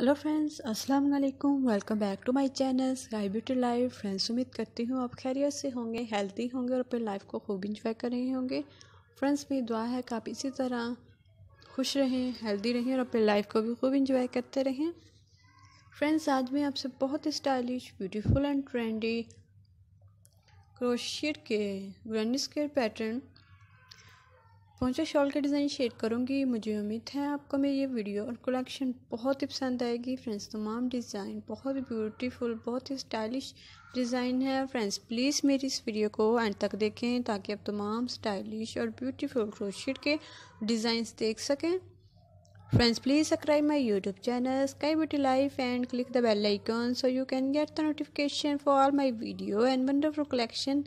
hello friends अस्सलाम वालेकुम welcome back to my channel sky beauty life friends उम्मीद करती हूँ आप खैरियत से होंगे हेल्दी होंगे और अपनी लाइफ को खूब इंजॉय कर रहे होंगे फ्रेंड्स मेरी दुआ है कि आप इसी तरह खुश रहें हेल्दी रहें और अपनी लाइफ को भी खूब इंजॉय करते रहें फ्रेंड्स आज मैं आपसे बहुत stylish beautiful and trendy crochet के ग्रैंड स्केयर पैटर्न पहुँचे शॉल के डिज़ाइन शेयर करूँगी मुझे उम्मीद है आपको मेरी ये वीडियो और कलेक्शन बहुत ही पसंद आएगी फ्रेंड्स तमाम डिज़ाइन बहुत ही ब्यूटीफुल बहुत ही स्टाइलिश डिज़ाइन है फ्रेंड्स प्लीज़ मेरी इस वीडियो को एंड तक देखें ताकि आप तमाम स्टाइलिश और ब्यूटीफुल क्रोशेट के डिज़ाइन देख सकें friends please subscribe my YouTube channel sky beauty life and click the bell icon so you can get the notification for my video and wonderful collection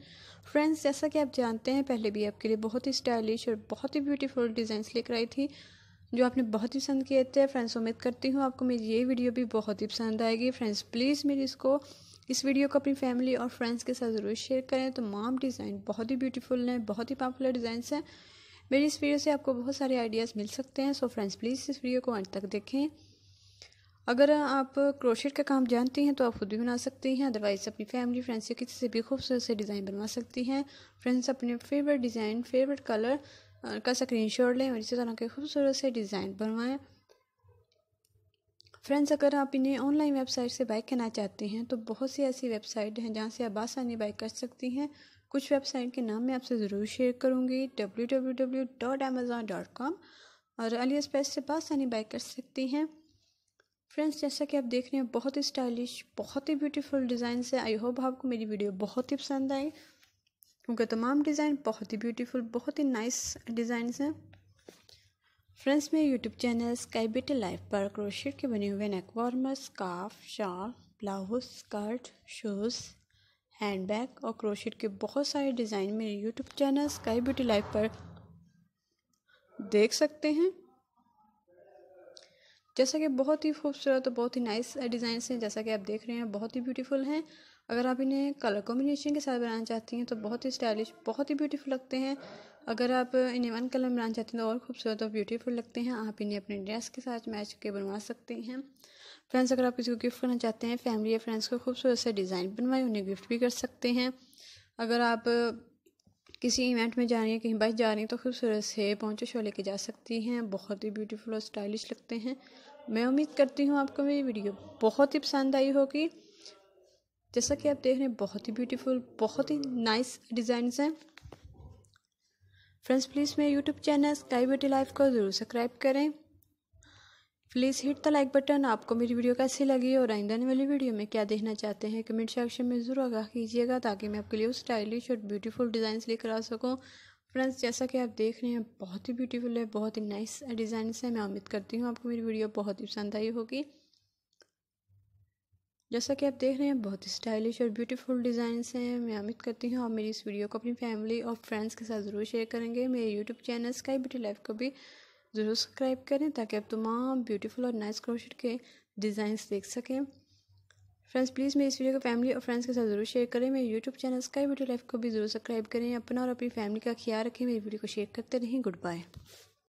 friends जैसा कि आप जानते हैं पहले भी आपके लिए बहुत ही स्टाइलिश और बहुत ही ब्यूटीफुल डिज़ाइंस लेकर आई थी जो आपने बहुत ही पसंद किए थे फ्रेंड्स उम्मीद करती हूँ आपको मेरी ये वीडियो भी बहुत ही पसंद आएगी फ्रेंड्स प्लीज़ मेरी इसको इस वीडियो को अपनी फैमिली और फ्रेंड्स के साथ ज़रूर शेयर करें तो माम डिज़ाइन बहुत ही ब्यूटीफुल हैं बहुत ही पॉपुलर डिज़ाइंस हैं मेरी इस वीडियो से आपको बहुत सारे आइडियाज़ मिल सकते हैं सो फ्रेंड्स प्लीज़ इस वीडियो को अंत तक देखें अगर आप क्रोशेट का काम जानती हैं तो आप खुद भी बना सकती हैं अदरवाइज़ अपनी फैमिली फ्रेंड्स से किसी से भी खूबसूरत से डिज़ाइन बनवा सकती हैं फ्रेंड्स अपने फेवरेट डिज़ाइन फेवरेट कलर का स्क्रीन शॉट लें और इसी तरह के खूबसूरत से डिज़ाइन बनवाएं फ्रेंड्स अगर आप इन्हें ऑनलाइन वेबसाइट से बाइक करना चाहते हैं तो बहुत सी ऐसी वेबसाइट हैं जहाँ से आप आसानी बाइक कर सकती हैं कुछ वेबसाइट के नाम मैं आपसे ज़रूर शेयर करूँगी W W W dot Amazon dot com और अली एक्सप्रेस से आसानी बाइक कर सकती हैं फ्रेंड्स जैसा कि आप देख रहे हैं बहुत ही स्टाइलिश बहुत ही ब्यूटीफुल डिज़ाइन है आई होप आपको मेरी वीडियो बहुत ही पसंद आई क्योंकि तमाम डिज़ाइन बहुत ही ब्यूटीफुल बहुत ही नाइस डिज़ाइन हैं फ्रेंड्स मेरे YouTube channel sky beauty life पर क्रोशियर के बने हुए neck warmer scarf shawl blouse skirt shoes hand bag और क्रोशेट के बहुत सारे डिज़ाइन मेरे YouTube channel sky beauty life पर देख सकते हैं जैसा कि बहुत ही खूबसूरत और बहुत ही नाइस डिज़ाइन हैं जैसा कि आप देख रहे हैं बहुत ही ब्यूटीफुल हैं अगर आप इन्हें कलर कॉम्बिनेशन के साथ बनाना चाहती हैं तो बहुत ही स्टाइलिश बहुत ही ब्यूटीफुल लगते हैं अगर आप इन्हें वन कलर में बनाना चाहती हैं तो और खूबसूरत और ब्यूटीफुल लगते हैं आप इन्हें अपने ड्रेस के साथ मैच के बनवा सकते हैं फ्रेंड्स अगर आप किसी को गिफ्ट करना चाहते हैं फैमिली या फ्रेंड्स को खूबसूरत से डिज़ाइन बनवाएं उन्हें गिफ्ट भी कर सकते हैं अगर आप किसी इवेंट में जा रही हैं कहीं बाइक जा रही हैं तो खूबसूरत से पहुँचे शो लेके जा सकती हैं बहुत ही ब्यूटीफुल और स्टाइलिश लगते हैं मैं उम्मीद करती हूँ आपको मेरी वीडियो बहुत ही पसंद आई होगी जैसा कि आप देख रहे हैं बहुत ही ब्यूटीफुल बहुत ही नाइस डिज़ाइंस हैं फ्रेंड्स प्लीज़ मेरे YouTube channel sky beauty life को ज़रूर सब्सक्राइब करें please hit the like button आपको मेरी वीडियो कैसी लगी और आइंदा आने वाली वीडियो में क्या देखना चाहते हैं कमेंट सेक्शन में ज़रूर आगाह कीजिएगा ताकि मैं आपके लिए स्टाइलिश और ब्यूटीफुल डिज़ाइन लेकर आ सकूँ फ्रेंड्स जैसा कि आप देख रहे हैं बहुत ही ब्यूटीफुल है बहुत ही नाइस डिज़ाइंस है मैं उम्मीद करती हूँ आपको मेरी वीडियो बहुत ही पसंद आई होगी जैसा कि आप देख रहे हैं बहुत ही स्टाइलिश और ब्यूटीफुल डिज़ाइंस हैं मैं उम्मीद करती हूँ आप मेरी इस वीडियो को अपनी फैमिली और फ्रेंड्स के साथ ज़रूर शेयर करेंगे मेरे YouTube channel sky beauty life को भी ज़रूर सब्सक्राइब करें ताकि आप तमाम ब्यूटीफुल और नाइस क्रोशेट के डिज़ाइंस देख सकें फ्रेंड्स प्लीज़ मेरी इस वीडियो को फैमिली और फ्रेंड्स के साथ जरूर शेयर करें मेरे YouTube channel sky beauty life को भी जरूर सब्सक्राइब करें अपना और अपनी फैमिली का ख्याल रखें मेरी वीडियो को शेयर करते रहें गुड बाय